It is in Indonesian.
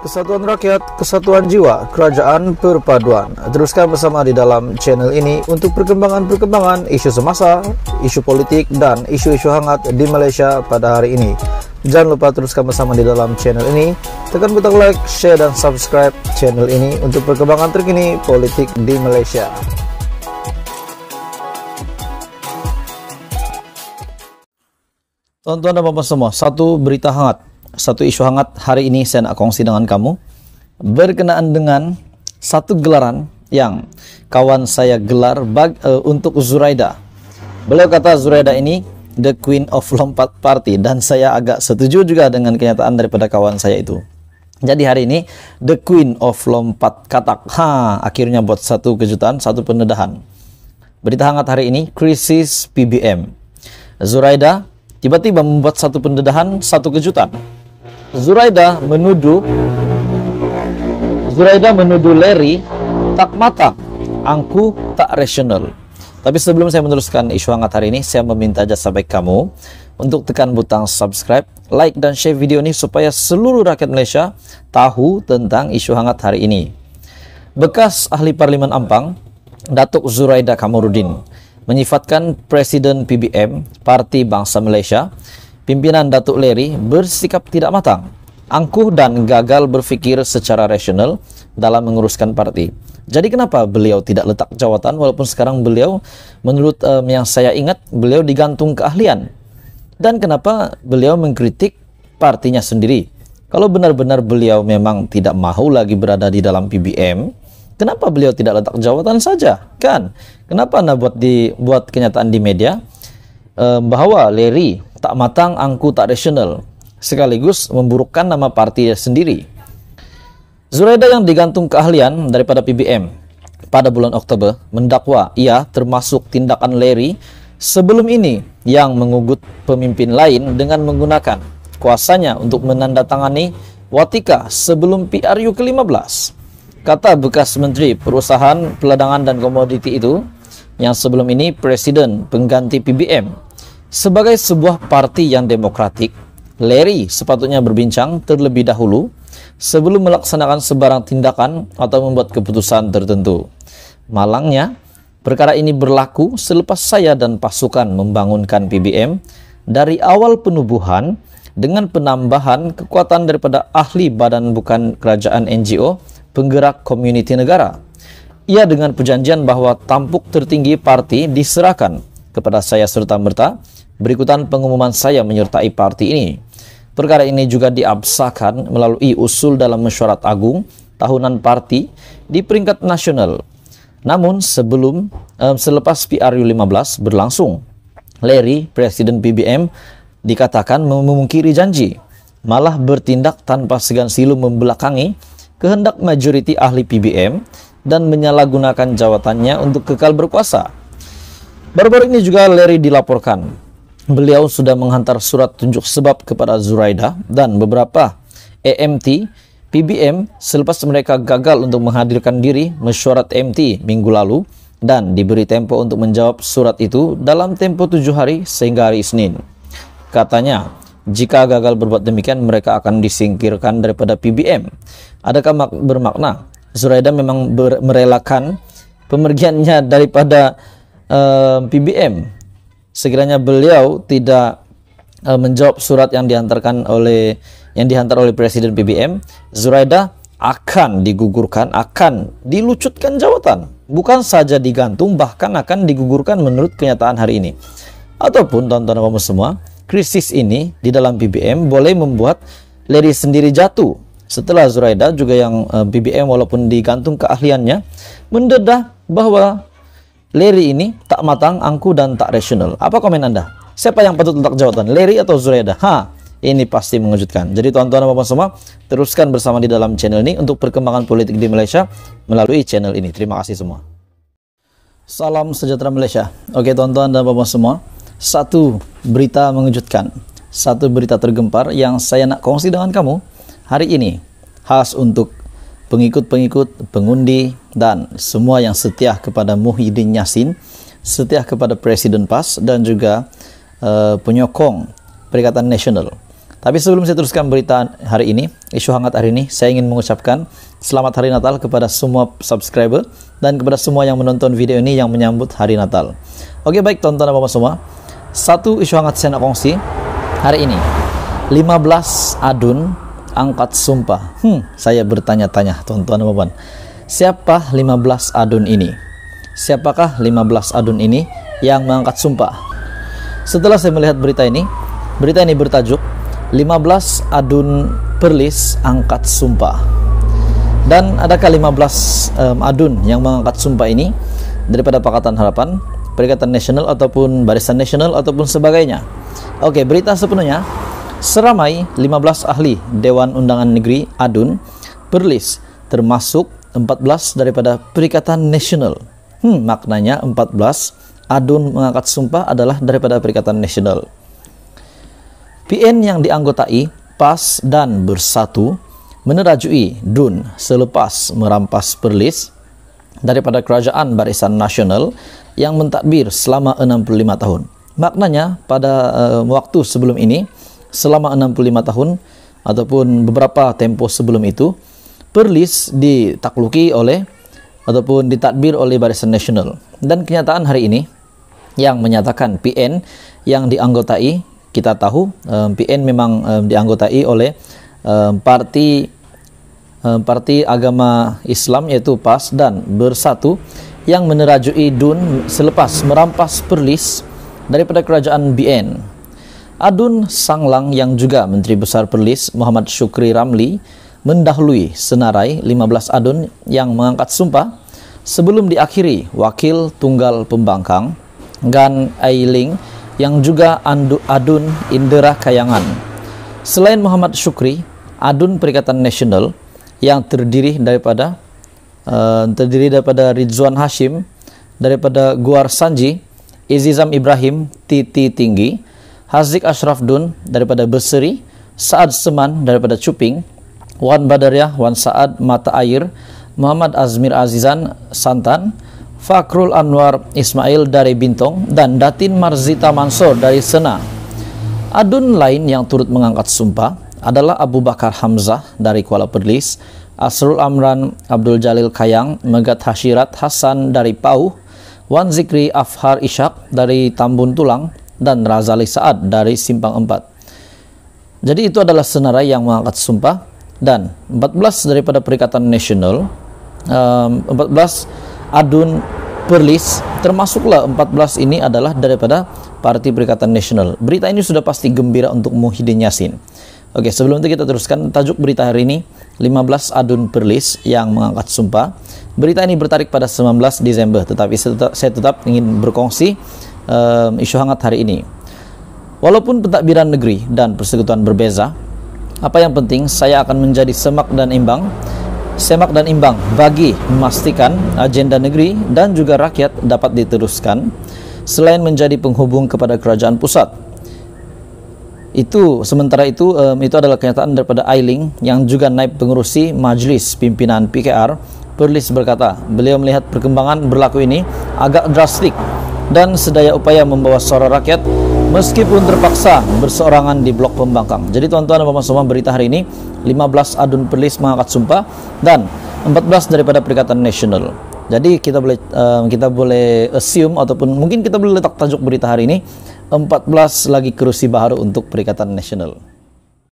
Kesatuan Rakyat, Kesatuan Jiwa, Kerajaan Perpaduan. Teruskan bersama di dalam channel ini untuk perkembangan-perkembangan isu semasa, isu politik, dan isu-isu hangat di Malaysia pada hari ini. Jangan lupa teruskan bersama di dalam channel ini. Tekan butang like, share, dan subscribe channel ini untuk perkembangan terkini politik di Malaysia. Tonton dan semua, satu berita hangat satu isu hangat hari ini saya nak kongsi dengan kamu berkenaan dengan satu gelaran yang kawan saya gelar bag, uh, untuk Zuraida. Beliau kata Zuraida ini the queen of lompat party dan saya agak setuju juga dengan kenyataan daripada kawan saya itu. Jadi hari ini the queen of lompat katak. Ha, akhirnya buat satu kejutan, satu pendedahan. Berita hangat hari ini krisis PBM. Zuraida tiba-tiba membuat satu pendedahan, satu kejutan. Zuraida menuduh Zuraida menuduh Larry tak mata, angku tak rasional. Tapi sebelum saya meneruskan isu hangat hari ini, saya meminta jasa baik kamu untuk tekan butang subscribe, like, dan share video ini supaya seluruh rakyat Malaysia tahu tentang isu hangat hari ini. Bekas ahli parlimen Ampang, Datuk Zuraida Kamarudin, menyifatkan Presiden PBM, Parti Bangsa Malaysia, pimpinan Datuk Leri bersikap tidak matang, angkuh dan gagal berpikir secara rasional dalam menguruskan parti. Jadi kenapa beliau tidak letak jawatan walaupun sekarang beliau menurut um, yang saya ingat beliau digantung keahlian. Dan kenapa beliau mengkritik partinya sendiri? Kalau benar-benar beliau memang tidak mau lagi berada di dalam PBM, kenapa beliau tidak letak jawatan saja? Kan? Kenapa Anda buat dibuat kenyataan di media? bahwa Larry tak matang, angku tak rasional, sekaligus memburukkan nama partinya sendiri. Zureda yang digantung keahlian daripada PBM pada bulan Oktober mendakwa ia termasuk tindakan Larry sebelum ini yang mengugut pemimpin lain dengan menggunakan kuasanya untuk menandatangani Watika sebelum PRU ke-15. Kata bekas Menteri Perusahaan, Peladangan dan Komoditi itu yang sebelum ini Presiden pengganti PBM sebagai sebuah parti yang demokratik, Larry sepatutnya berbincang terlebih dahulu sebelum melaksanakan sebarang tindakan atau membuat keputusan tertentu. Malangnya, perkara ini berlaku selepas saya dan pasukan membangunkan PBM dari awal penubuhan dengan penambahan kekuatan daripada ahli badan bukan kerajaan NGO penggerak komuniti negara. Ia dengan perjanjian bahwa tampuk tertinggi parti diserahkan kepada saya serta-merta. Berikutan pengumuman saya menyertai parti ini. Perkara ini juga diabsahkan melalui usul dalam mesyuarat agung tahunan parti di peringkat nasional. Namun sebelum um, selepas PRU 15 berlangsung, Larry, Presiden PBM, dikatakan memungkiri janji, malah bertindak tanpa segan silu membelakangi kehendak majoriti ahli PBM dan menyalahgunakan jawatannya untuk kekal berkuasa Baru-baru ini juga Larry dilaporkan. Beliau sudah menghantar surat tunjuk sebab kepada Zuraida dan beberapa EMT PBM selepas mereka gagal untuk menghadirkan diri mesyuarat MT minggu lalu dan diberi tempo untuk menjawab surat itu dalam tempo tujuh hari sehingga hari Senin. Katanya, jika gagal berbuat demikian mereka akan disingkirkan daripada PBM. Adakah bermakna Zuraida memang merelakan pemergiannya daripada um, BBM sekiranya beliau tidak um, menjawab surat yang diantarkan oleh yang dihantar oleh Presiden PBM, Zuraida akan digugurkan, akan dilucutkan jawatan, bukan saja digantung, bahkan akan digugurkan menurut kenyataan hari ini. Ataupun tonton kamu semua, krisis ini di dalam PBM boleh membuat Larry sendiri jatuh. Setelah Zuraida juga yang eh, BBM walaupun digantung keahliannya, mendedah bahwa Leri ini tak matang, angku, dan tak rasional. Apa komen Anda? Siapa yang patut letak jawatan? Leri atau Zureda? Ha, ini pasti mengejutkan. Jadi tuan-tuan dan -tuan, semua, teruskan bersama di dalam channel ini untuk perkembangan politik di Malaysia melalui channel ini. Terima kasih semua. Salam sejahtera Malaysia. Oke tuan-tuan dan bapak semua, satu berita mengejutkan, satu berita tergempar yang saya nak kongsi dengan kamu hari ini khas untuk pengikut-pengikut, pengundi, dan semua yang setia kepada Muhyiddin Yassin, setia kepada Presiden PAS, dan juga uh, penyokong Perikatan Nasional. Tapi sebelum saya teruskan berita hari ini, isu hangat hari ini, saya ingin mengucapkan selamat Hari Natal kepada semua subscriber dan kepada semua yang menonton video ini yang menyambut Hari Natal. Oke baik tonton apa semua. Satu isu hangat saya nak kongsi hari ini. 15 adun angkat sumpah. Hmm, saya bertanya-tanya, tuan-tuan dan Siapa 15 adun ini? Siapakah 15 adun ini yang mengangkat sumpah? Setelah saya melihat berita ini, berita ini bertajuk 15 adun perlis angkat sumpah. Dan adakah 15 um, adun yang mengangkat sumpah ini daripada Pakatan Harapan, Perikatan Nasional ataupun Barisan Nasional ataupun sebagainya? Oke, berita sepenuhnya Seramai 15 ahli Dewan Undangan Negeri ADUN berlis termasuk 14 daripada Perikatan Nasional. Hmm, maknanya 14 ADUN mengangkat sumpah adalah daripada Perikatan Nasional. PN yang dianggotai PAS dan Bersatu menerajui DUN selepas merampas perlis daripada Kerajaan Barisan Nasional yang mentadbir selama 65 tahun. Maknanya pada uh, waktu sebelum ini selama 65 tahun ataupun beberapa tempo sebelum itu Perlis ditakluki oleh ataupun ditadbir oleh Barisan Nasional dan kenyataan hari ini yang menyatakan PN yang dianggotai kita tahu um, eh, PN memang um, dianggotai oleh um, parti um, parti agama Islam yaitu PAS dan Bersatu yang menerajui DUN selepas merampas Perlis daripada kerajaan BN Adun Sanglang yang juga Menteri Besar Perlis Muhammad Syukri Ramli mendahului senarai 15 adun yang mengangkat sumpah sebelum diakhiri Wakil Tunggal Pembangkang Gan Ailing yang juga andu, adun Indera Kayangan. Selain Muhammad Syukri, adun Perikatan Nasional yang terdiri daripada uh, terdiri daripada Ridzwan Hashim, daripada Guar Sanji, Izizam Ibrahim, Titi Tinggi, Haziq Ashraf Dun daripada Beseri, Saad Seman daripada Cuping, Wan Badariah, Wan Saad Mata Air, Muhammad Azmir Azizan Santan, Fakrul Anwar Ismail dari Bintong, dan Datin Marzita Mansor dari Sena. Adun lain yang turut mengangkat sumpah adalah Abu Bakar Hamzah dari Kuala Perlis, Asrul Amran Abdul Jalil Kayang, Megat Hashirat Hasan dari Pauh, Wan Zikri Afhar Ishak dari Tambun Tulang, dan Razali Sa'ad dari Simpang 4. Jadi itu adalah senarai yang mengangkat sumpah dan 14 daripada Perikatan Nasional 14 adun perlis termasuklah 14 ini adalah daripada Parti Perikatan Nasional. Berita ini sudah pasti gembira untuk Muhyiddin Yassin. Oke, sebelum itu kita teruskan tajuk berita hari ini 15 adun perlis yang mengangkat sumpah. Berita ini bertarik pada 19 Desember, tetapi saya tetap ingin berkongsi um, isu hangat hari ini. Walaupun pentadbiran negeri dan persekutuan berbeza, apa yang penting saya akan menjadi semak dan imbang, semak dan imbang bagi memastikan agenda negeri dan juga rakyat dapat diteruskan selain menjadi penghubung kepada kerajaan pusat. Itu sementara itu um, itu adalah kenyataan daripada Ailing yang juga naib pengurusi majlis Pimpinan PKR Perlis berkata, beliau melihat perkembangan berlaku ini agak drastik dan sedaya upaya membawa suara rakyat meskipun terpaksa berseorangan di blok pembangkang. Jadi tuan-tuan dan -tuan, semua berita hari ini 15 adun perlis mengangkat sumpah dan 14 daripada Perikatan Nasional. Jadi kita boleh um, kita boleh assume ataupun mungkin kita boleh letak tajuk berita hari ini 14 lagi kerusi baru untuk Perikatan Nasional.